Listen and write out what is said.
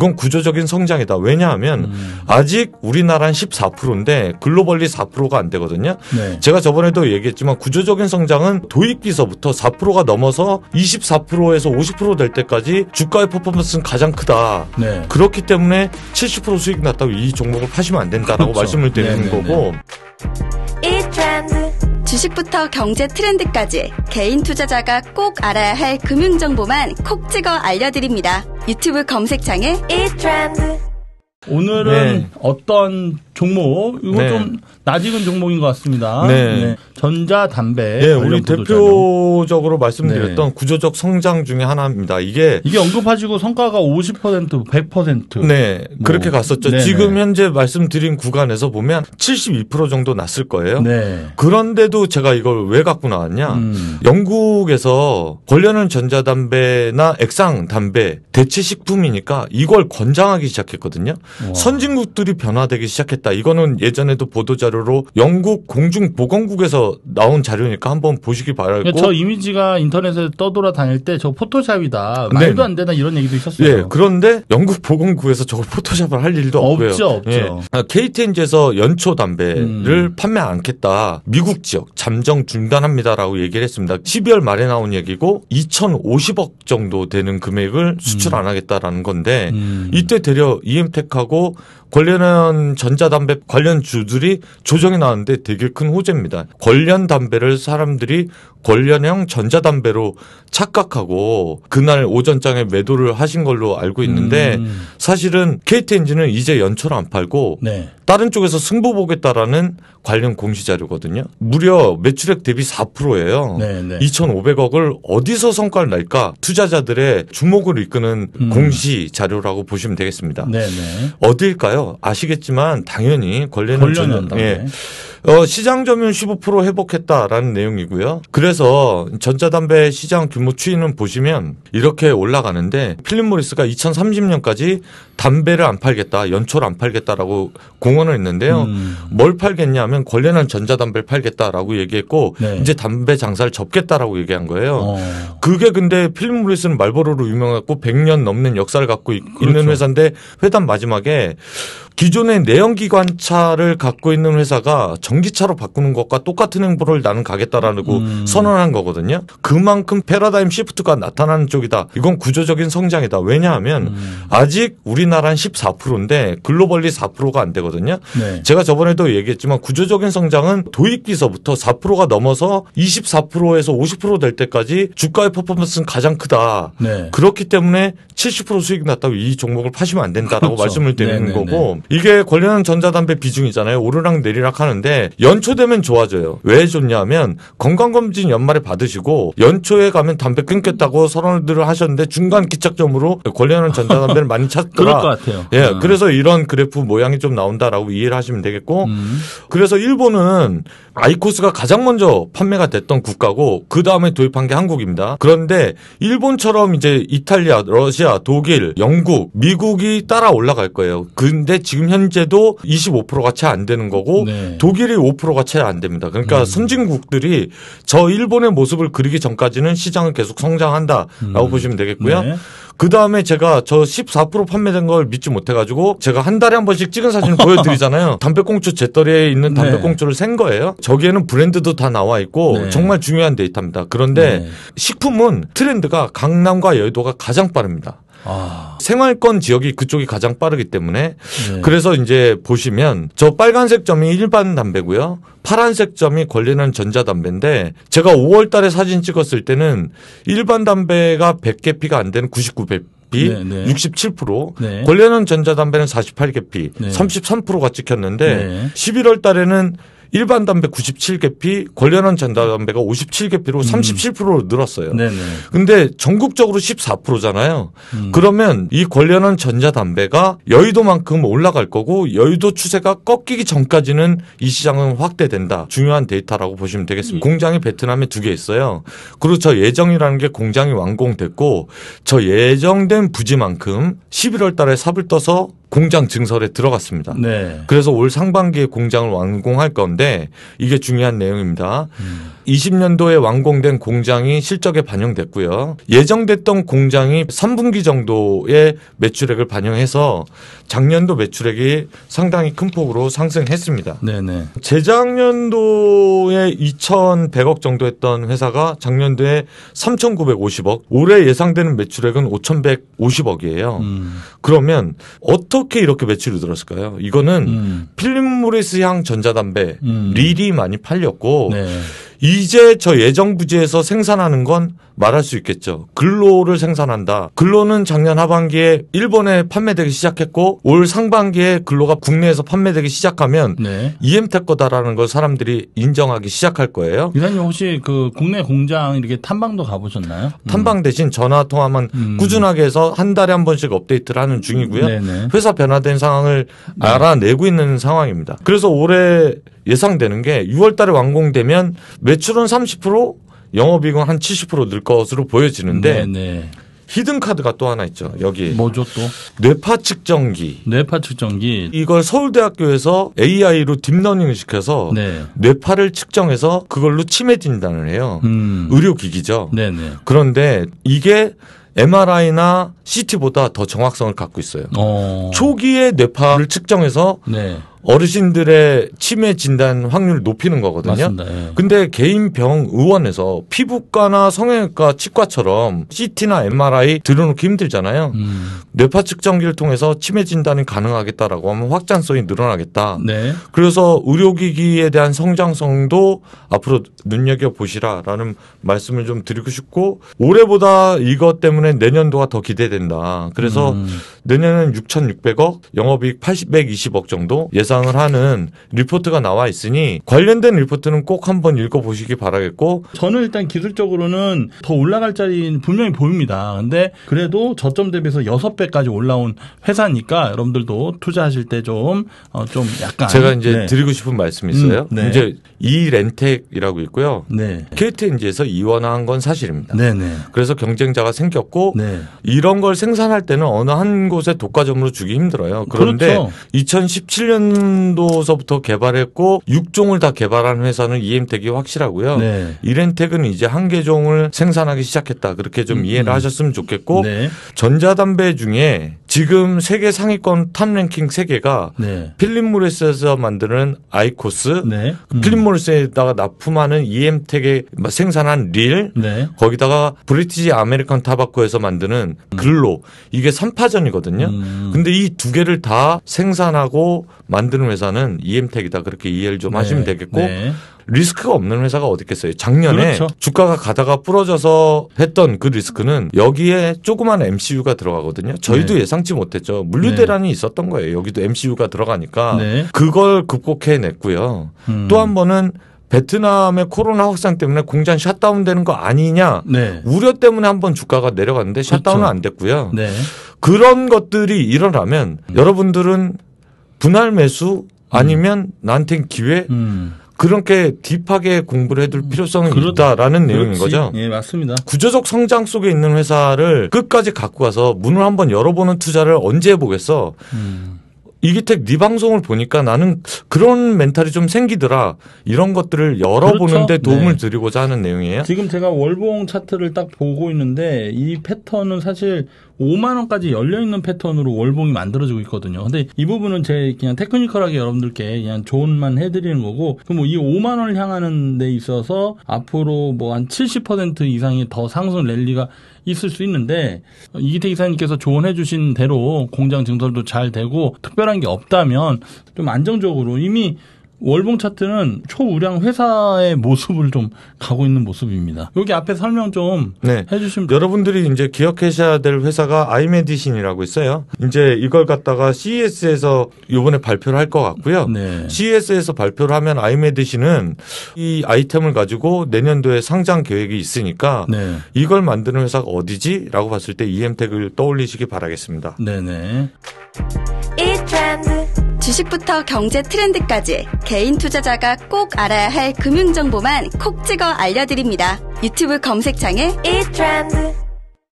이건 구조적인 성장이다. 왜냐하면 음. 아직 우리나라는 14%인데 글로벌리 4%가 안 되거든요. 네. 제가 저번에도 얘기했지만 구조적인 성장은 도입 기서부터 4%가 넘어서 24%에서 50%될 때까지 주가의 퍼포먼스는 가장 크다. 네. 그렇기 때문에 70% 수익 났다고 이 종목을 파시면 안 된다라고 그렇죠. 말씀을 드리는 네, 네, 네. 거고. 주식부터 경제 트렌드까지 개인 투자자가 꼭 알아야 할 금융 정보만 콕 찍어 알려드립니다. 유튜브 검색창에 1트렌드 오늘은 네. 어떤 종목 이건 네. 좀낮은 종목인 것 같습니다. 네. 네. 전자 담배. 네, 우리 대표적으로 말씀드렸던 네. 구조적 성장 중의 하나입니다. 이게 이게 언급하시고 성과가 50% 100%네 뭐. 그렇게 갔었죠. 네네. 네. 지금 현재 말씀드린 구간에서 보면 72% 정도 났을 거예요. 네. 그런데도 제가 이걸 왜 갖고 나왔냐? 음. 영국에서 관련한 전자담배나 액상 담배 대체 식품이니까 이걸 권장하기 시작했거든요. 와. 선진국들이 변화되기 시작했다. 있다. 이거는 예전에도 보도자료로 영국 공중보건국에서 나온 자료니까 한번 보시기 바라고. 저 이미지가 인터넷에 떠돌아 다닐 때 저 포토샵이다. 네. 말도 네. 안 되나 이런 얘기도 있었어요. 네. 그런데 영국 보건국에서 저걸 포토샵을 할 일도 없고요. 없죠. 없죠. 네. 예. KTNG에서 아, 연초 담배를 음. 판매 않겠다. 미국 지역 잠정 중단합니다라고 얘기를 했습니다. 12월 말에 나온 얘기고 2,050억 정도 되는 금액을 수출 음. 안 하겠다라는 건데 음. 이때 대려 EM텍하고 관련한 전자담 담배 관련 주들이 조정이 나왔는데 되게 큰 호재입니다. 관련 담배를 사람들이 권련형 전자담배로 착각하고 그날 오전장에 매도를 하신 걸로 알고 있는데 음. 사실은 KTNG는 이제 연초로 안 팔고 네. 다른 쪽에서 승부 보겠다라는 관련 공시 자료거든요. 무려 매출액 대비 4%예요. 네, 네. 2,500억을 어디서 성과를 낼까? 투자자들의 주목을 이끄는 음. 공시 자료라고 보시면 되겠습니다. 네, 네. 어디일까요? 아시겠지만 당연히 권련형 전자담배. 예. 어, 시장 점유율 15% 회복했다라는 내용이고요. 그래서 전자담배 시장 규모 추이는 보시면 이렇게 올라가는데 필립 모리스가 2030년까지 담배를 안 팔겠다, 연초를 안 팔겠다라고 공언을 했는데요. 음. 뭘 팔겠냐면 권리는 전자담배를 팔겠다라고 얘기했고 네. 이제 담배 장사를 접겠다라고 얘기한 거예요. 어. 그게 근데 필립 모리스는 말보로로 유명하고 100년 넘는 역사를 갖고 그렇죠. 있는 회사인데 회담 마지막에 기존의 내연기관차를 갖고 있는 회사가 전기차로 바꾸는 것과 똑같은 행보를 나는 가겠다라고 음. 선언한 거거든요. 그만큼 패러다임 시프트가 나타나는 쪽이다. 이건 구조적인 성장이다. 왜냐하면 음. 아직 우리나라는 14%인데 글로벌리 4%가 안 되거든요. 네. 제가 저번에도 얘기했지만 구조적인 성장은 도입기서부터 4%가 넘어서 24%에서 50%될 때까지 주가의 퍼포먼스는 가장 크다. 네. 그렇기 때문에 70% 수익 이 났다고 이 종목을 파시면 안 된다라고 그렇죠. 말씀을 드리는 네, 네, 거고 네. 이게 관련 전자담배 비중이잖아요. 오르락 내리락 하는데 연초되면 좋아져요. 왜 좋냐면 건강검진 연말에 받으시고 연초에 가면 담배 끊겼다고 선언들을 하셨는데 중간 기착점으로 관련한 전자담배를 많이 찾더라. 그럴 것 같아요. 예, 음. 그래서 이런 그래프 모양이 좀 나온다라고 이해를 하시면 되겠고 음. 그래서 일본은 아이코스가 가장 먼저 판매가 됐던 국가고 그 다음에 도입한 게 한국입니다. 그런데 일본처럼 이제 이탈리아, 러시아, 독일, 영국, 미국이 따라 올라갈 거예요. 근데 지금 지금 현재도 25%가 채 안 되는 거고 네. 독일이 5%가 채 안 됩니다. 그러니까 음. 선진국들이 저 일본의 모습을 그리기 전까지는 시장은 계속 성장한다라고 음. 보시면 되겠고요. 네. 그 다음에 제가 저 14% 판매된 걸 믿지 못해가지고 제가 한 달에 한 번씩 찍은 사진을 보여드리잖아요. 담배꽁초 제떨이에 있는 담배꽁초를 네. 센 거예요. 저기에는 브랜드도 다 나와 있고 네. 정말 중요한 데이터입니다. 그런데 네. 식품은 트렌드가 강남과 여의도가 가장 빠릅니다. 아. 생활권 지역이 그쪽이 가장 빠르기 때문에 네. 그래서 이제 보시면 저 빨간색 점이 일반 담배고요. 파란색 점이 걸리는 전자담배인데 제가 5월 달에 사진 찍었을 때는 일반 담배가 100개 피가 안 되는 99배 비 67%, 네. 권리는 네. 네. 전자담배는 48개피, 네. 33%가 찍혔는데 네. 11월 달에는 일반 담배 97개피, 관련한 전담배가 자 57개피로 37%로 음. 늘었어요. 네네. 근데 전국적으로 14%잖아요. 음. 그러면 이 관련한 전자담배가 여의도만큼 올라갈 거고 여의도 추세가 꺾이기 전까지는 이 시장은 확대된다. 중요한 데이터라고 보시면 되겠습니다. 예. 공장이 베트남에 두 개 있어요. 그리고 저 예정이라는 게 공장이 완공됐고 저 예정된 부지만큼 11월 달에 삽을 떠서 공장 증설에 들어갔습니다. 네. 그래서 올 상반기에 공장을 완공할 건데 이게 중요한 내용입니다. 음. 20년도에 완공된 공장이 실적에 반영됐고요. 예정됐던 공장이 3분기 정도의 매출액을 반영해서 작년도 매출액이 상당히 큰 폭으로 상승했습니다. 네네. 네. 재작년도에 2,100억 정도 했던 회사가 작년도에 3,950억, 올해 예상되는 매출액은 5,150억이에요. 음. 그러면 어떻게 어떻게 이렇게 매출이 늘었을까요? 이거는 음. 필립 모리스향 전자담배 음. 릴이 많이 팔렸고 네. 이제 저 예정 부지에서 생산하는 건 말할 수 있겠죠. 근로를 생산한다. 근로는 작년 하반기에 일본에 판매되기 시작했고 올 상반기에 근로가 국내에서 판매되기 시작하면 네. EM택 거다라는 걸 사람들이 인정하기 시작할 거예요. 이사님 혹시 그 국내 공장 이렇게 탐방도 가보셨나요? 음. 탐방 대신 전화 통화만 음. 꾸준하게 해서 한 달에 한 번씩 업데이트를 하는 중이고요. 네네. 네. 회사 변화된 상황을 네. 알아내고 있는 상황입니다. 그래서 올해 예상되는 게 6월 달에 완공되면 매출은 30% 영업이익은 한 70%늘 것으로 보여지는데 네네. 네. 히든 카드가 또 하나 있죠. 여기 뭐죠 또? 뇌파 측정기. 뇌파 측정기. 이걸 서울대학교에서 AI로 딥러닝을 시켜서 네. 뇌파를 측정해서 그걸로 치매 진단을 해요. 음. 의료기기죠. 네네. 네. 그런데 이게 MRI나 CT보다 더 정확성을 갖고 있어요. 어. 초기에 뇌파를 측정해서 네. 어르신들의 치매 진단 확률을 높이는 거거든요. 맞습니 예. 근데 개인병 의원에서 피부과나 성형외과 치과처럼 CT나 MRI 들여놓기 힘들잖아요. 음. 뇌파 측정기를 통해서 치매 진단이 가능하겠다라고 하면 확장성이 늘어나겠다. 네. 그래서 의료기기에 대한 성장성도 앞으로 눈여겨 보시라라는 말씀을 좀 드리고 싶고 올해보다 이것 때문에 내년도가 더 기대된다. 그래서 음. 내년은 6,600억, 영업이익 8 120억 정도 예상. 예상을 하는 리포트가 나와 있으니 관련된 리포트는 꼭 한번 읽어보시기 바라겠고 저는 일단 기술적으로는 더 올라갈 자리는 분명히 보입니다. 근데 그래도 저점 대비해서 6배까지 올라온 회사니까 여러분들도 투자하실 때 좀좀 어, 좀 약간 제가 이제 네. 드리고 싶은 말씀이 있어요. 음, 네. 이제 이 렌텍이라고 있고요. 네. KTNG에서 이원화한 건 사실입니다. 네네. 네. 그래서 경쟁자가 생겼고 네. 이런 걸 생산할 때는 어느 한 곳에 독과점으로 주기 힘들어요. 그런데 그렇죠. 2017년 2000년도서부터 개발했고 6종을 다 개발한 회사는 이엠텍이 확실하고요. 네. 이렌텍은 이제 한개 종을 생산하기 시작했다. 그렇게 좀 음, 음. 이해를 음. 하셨으면 좋겠고 네. 전자담배 중에 지금 세계 상위권 탑 랭킹 세개가 네. 필립 모리스에서 만드는 아이코스, 네. 그 음. 필립 모리스에다가 납품하는 EM텍에 생산한 릴, 네. 거기다가 브리티지 아메리칸 타바코에서 만드는 음. 글로 이게 3파전이거든요. 음. 근데 이 두 개를 다 생산하고 만드는 회사는 EM텍이다. 그렇게 이해를 좀 네. 하시면 되겠고 네. 리스크가 없는 회사가 어디 있겠어요. 작년에 그렇죠. 주가가 가다가 부러져서 했던 그 리스크는 여기에 조그만 MCU가 들어가거든요. 저희도 네. 예상치 못했죠. 물류대란이 네. 있었던 거예요. 여기도 MCU가 들어가니까 네. 그걸 극복해냈고요. 음. 또한 번은 베트남의 코로나 확산 때문에 공장 셧다운 되는 거 아니냐 네. 우려 때문에 한 번 주가가 내려갔는데 그렇죠. 셧다운은 그렇죠. 안 됐고요. 네. 그런 것들이 일어나면 음. 여러분들은 분할 매수 아니면 음. 나한테 기회 음. 그렇게 딥하게 공부를 해둘 음. 필요성이 그렇, 있다라는 내용인 거죠. 예, 맞습니다. 구조적 성장 속에 있는 회사를 끝까지 갖고 가서 문을 한번 열어보는 투자를 언제 해보겠어? 음. 이기택 네 방송을 보니까 나는 그런 멘탈이 좀 생기더라. 이런 것들을 열어보는데 그렇죠? 도움을 네. 드리고자 하는 내용이에요. 지금 제가 월봉 차트를 딱 보고 있는데 이 패턴은 사실 5만 원까지 열려 있는 패턴으로 월봉이 만들어지고 있거든요. 근데 이 부분은 제 그냥 테크니컬하게 여러분들께 그냥 조언만 해드리는 거고 그럼 뭐이 5만 원을 향하는 데 있어서 앞으로 뭐 한 70% 이상이 더 상승 랠리가 있을 수 있는데 이기태 이사님께서 조언해주신 대로 공장 증설도 잘 되고 특별한 게 없다면 좀 안정적으로 이미 월봉 차트는 초우량 회사의 모습을 좀 가고 있는 모습입니다. 여기 앞에 설명 좀 네. 해주시면 여러분들이 이제 기억하셔야 될 회사가 아이메디신이라고 있어요. 이제 이걸 갖다가 CES에서 이번에 발표를 할 것 같고요. 네. CES에서 발표를 하면 아이메디신은 이 아이템을 가지고 내년도에 상장 계획이 있으니까 네. 이걸 만드는 회사가 어디지라고 봤을 때 EM택을 떠올리시기 바라겠습니다. 네네. 이 트렌드. 주식부터 경제 트렌드까지 개인 투자자가 꼭 알아야 할 금융 정보만 콕 찍어 알려드립니다. 유튜브 검색창에 이트렌드